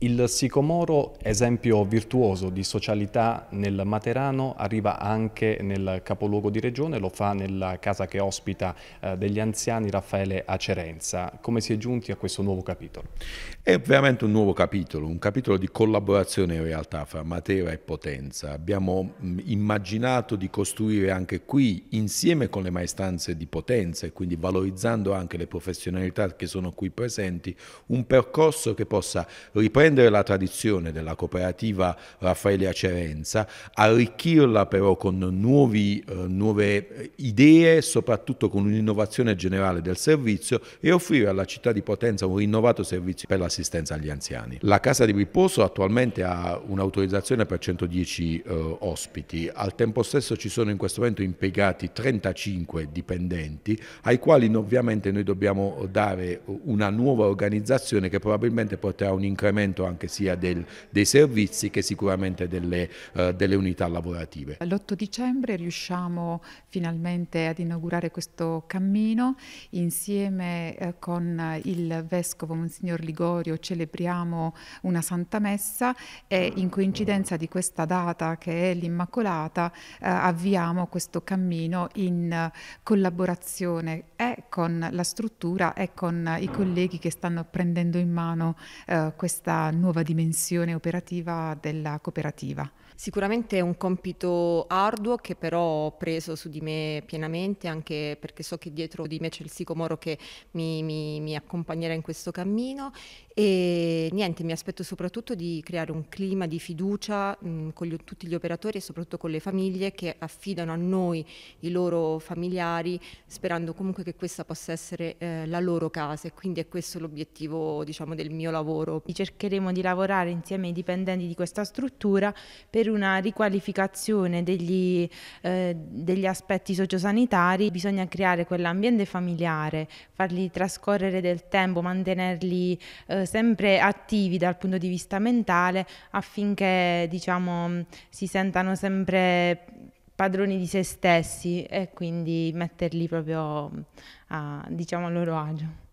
Il sicomoro, esempio virtuoso di socialità nel Materano, arriva anche nel capoluogo di regione, lo fa nella casa che ospita eh, degli anziani Raffaele Acerenza. Come si è giunti a questo nuovo capitolo? È veramente un nuovo capitolo, un capitolo di collaborazione in realtà fra Matera e Potenza. Abbiamo immaginato di costruire anche qui, insieme con le maestranze di Potenza e quindi valorizzando anche le professionalità che sono qui presenti, un percorso che possa riprendere riprendere la tradizione della cooperativa Raffaele Acerenza, arricchirla però con nuovi, eh, nuove idee, soprattutto con un'innovazione generale del servizio e offrire alla città di Potenza un rinnovato servizio per l'assistenza agli anziani. La casa di riposo attualmente ha un'autorizzazione per 110 eh, ospiti, al tempo stesso ci sono in questo momento impiegati 35 dipendenti ai quali ovviamente noi dobbiamo dare una nuova organizzazione che probabilmente porterà un incremento miglioramento anche sia del, dei servizi che sicuramente delle, eh, delle unità lavorative. L'8 dicembre riusciamo finalmente ad inaugurare questo cammino insieme eh, con il Vescovo Monsignor Ligorio celebriamo una Santa Messa e in coincidenza di questa data che è l'Immacolata eh, avviamo questo cammino in collaborazione e con la struttura e con i colleghi che stanno prendendo in mano eh, questa nuova dimensione operativa della cooperativa. Sicuramente è un compito arduo che però ho preso su di me pienamente, anche perché so che dietro di me c'è il sicomoro che mi, mi, mi accompagnerà in questo cammino e niente, mi aspetto soprattutto di creare un clima di fiducia mh, mm, con gli, tutti gli operatori e soprattutto con le famiglie che affidano a noi i loro familiari, sperando comunque che questa possa essere eh, la loro casa e quindi è questo l'obiettivo diciamo, del mio lavoro. Cercheremo cercheremo di lavorare insieme ai dipendenti di questa struttura per una riqualificazione degli, eh, degli aspetti sociosanitari. Bisogna creare quell'ambiente familiare, farli trascorrere del tempo, mantenerli eh, sempre attivi dal punto di vista mentale affinché diciamo, si sentano sempre padroni di se stessi e quindi metterli proprio a, diciamo, a loro agio.